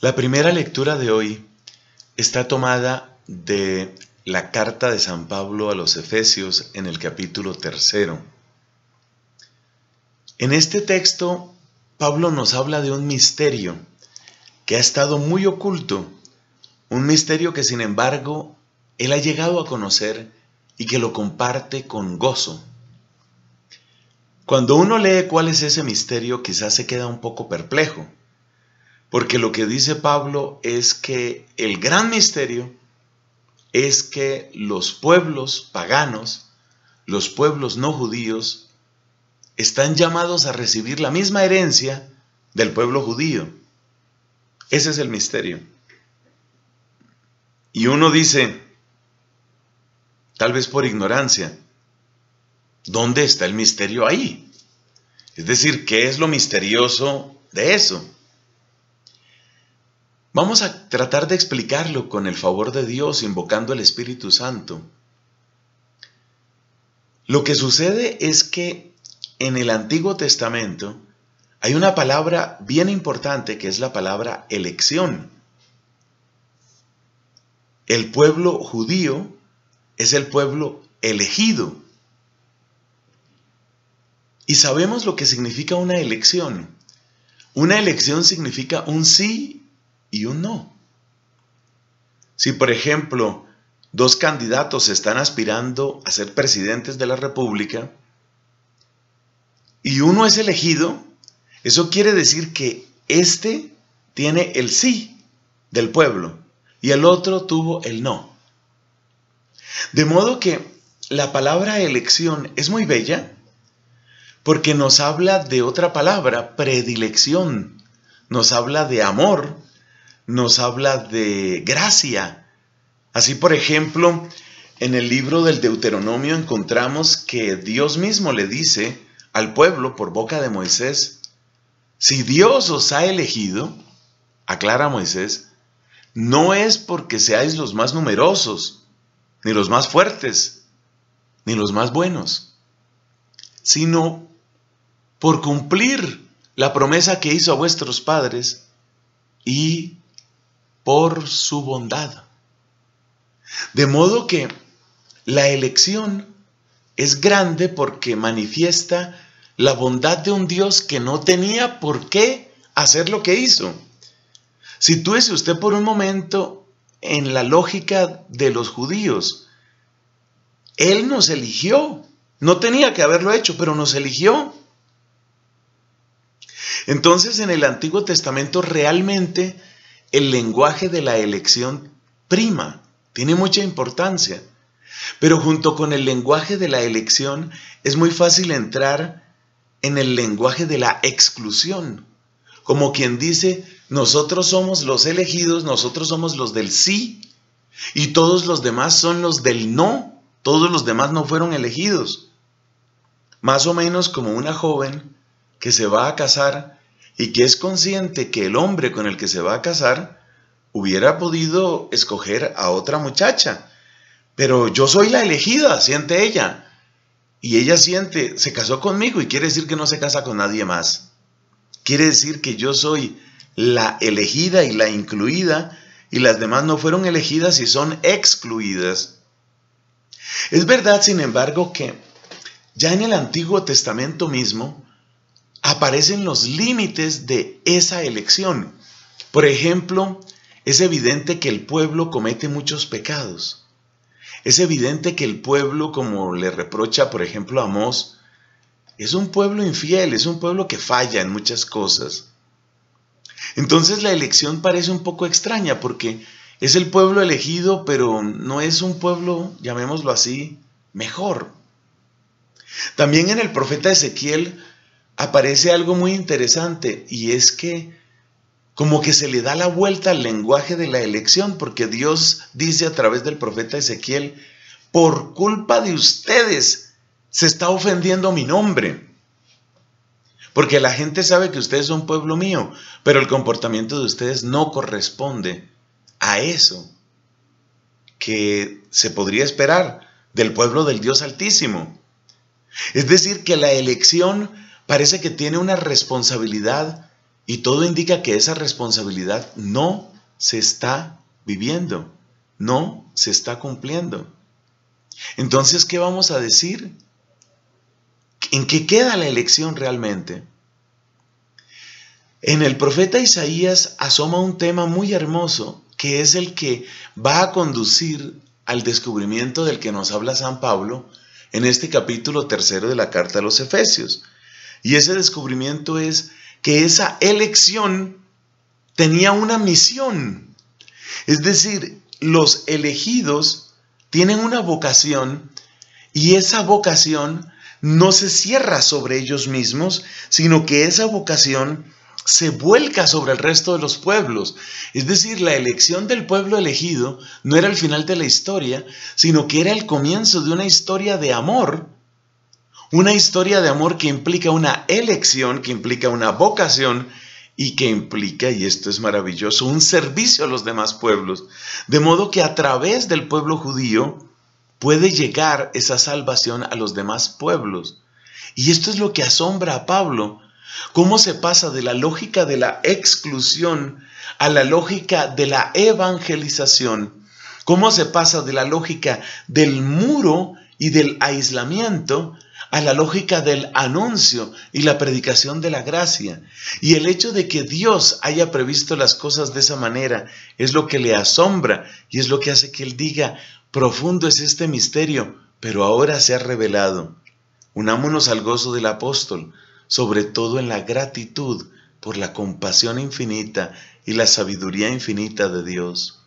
La primera lectura de hoy está tomada de la carta de San Pablo a los Efesios en el capítulo tercero. En este texto, Pablo nos habla de un misterio que ha estado muy oculto, un misterio que sin embargo él ha llegado a conocer y que lo comparte con gozo. Cuando uno lee cuál es ese misterio, quizás se queda un poco perplejo porque lo que dice Pablo es que el gran misterio es que los pueblos paganos, los pueblos no judíos, están llamados a recibir la misma herencia del pueblo judío. Ese es el misterio. Y uno dice, tal vez por ignorancia, ¿dónde está el misterio ahí? Es decir, ¿qué es lo misterioso de eso? Vamos a tratar de explicarlo con el favor de Dios, invocando el Espíritu Santo. Lo que sucede es que en el Antiguo Testamento hay una palabra bien importante que es la palabra elección. El pueblo judío es el pueblo elegido. Y sabemos lo que significa una elección. Una elección significa un sí y un no. Si, por ejemplo, dos candidatos están aspirando a ser presidentes de la República y uno es elegido, eso quiere decir que este tiene el sí del pueblo y el otro tuvo el no. De modo que la palabra elección es muy bella porque nos habla de otra palabra, predilección, nos habla de amor, nos habla de gracia. Así, por ejemplo, en el libro del Deuteronomio encontramos que Dios mismo le dice al pueblo por boca de Moisés, si Dios os ha elegido, aclara Moisés, no es porque seáis los más numerosos, ni los más fuertes, ni los más buenos, sino por cumplir la promesa que hizo a vuestros padres y por su bondad. De modo que la elección es grande porque manifiesta la bondad de un Dios que no tenía por qué hacer lo que hizo. Sitúese usted por un momento en la lógica de los judíos. Él nos eligió. No tenía que haberlo hecho, pero nos eligió. Entonces en el Antiguo Testamento realmente el lenguaje de la elección prima, tiene mucha importancia. Pero junto con el lenguaje de la elección es muy fácil entrar en el lenguaje de la exclusión, como quien dice, nosotros somos los elegidos, nosotros somos los del sí y todos los demás son los del no, todos los demás no fueron elegidos. Más o menos como una joven que se va a casar y que es consciente que el hombre con el que se va a casar hubiera podido escoger a otra muchacha. Pero yo soy la elegida, siente ella. Y ella siente, se casó conmigo y quiere decir que no se casa con nadie más. Quiere decir que yo soy la elegida y la incluida y las demás no fueron elegidas y son excluidas. Es verdad, sin embargo, que ya en el Antiguo Testamento mismo, aparecen los límites de esa elección. Por ejemplo, es evidente que el pueblo comete muchos pecados. Es evidente que el pueblo, como le reprocha, por ejemplo, a Amós, es un pueblo infiel, es un pueblo que falla en muchas cosas. Entonces la elección parece un poco extraña porque es el pueblo elegido, pero no es un pueblo, llamémoslo así, mejor. También en el profeta Ezequiel aparece algo muy interesante y es que como que se le da la vuelta al lenguaje de la elección, porque Dios dice a través del profeta Ezequiel, por culpa de ustedes se está ofendiendo mi nombre. Porque la gente sabe que ustedes son pueblo mío, pero el comportamiento de ustedes no corresponde a eso que se podría esperar del pueblo del Dios Altísimo. Es decir, que la elección parece que tiene una responsabilidad y todo indica que esa responsabilidad no se está viviendo, no se está cumpliendo. Entonces, ¿qué vamos a decir? ¿En qué queda la elección realmente? En el profeta Isaías asoma un tema muy hermoso que es el que va a conducir al descubrimiento del que nos habla San Pablo en este capítulo tercero de la carta a los Efesios. Y ese descubrimiento es que esa elección tenía una misión. Es decir, los elegidos tienen una vocación y esa vocación no se cierra sobre ellos mismos, sino que esa vocación se vuelca sobre el resto de los pueblos. Es decir, la elección del pueblo elegido no era el final de la historia, sino que era el comienzo de una historia de amor una historia de amor que implica una elección, que implica una vocación y que implica, y esto es maravilloso, un servicio a los demás pueblos. De modo que a través del pueblo judío puede llegar esa salvación a los demás pueblos. Y esto es lo que asombra a Pablo. ¿Cómo se pasa de la lógica de la exclusión a la lógica de la evangelización? ¿Cómo se pasa de la lógica del muro y del aislamiento a la lógica del anuncio y la predicación de la gracia. Y el hecho de que Dios haya previsto las cosas de esa manera es lo que le asombra y es lo que hace que él diga, profundo es este misterio, pero ahora se ha revelado. Unámonos al gozo del apóstol, sobre todo en la gratitud por la compasión infinita y la sabiduría infinita de Dios.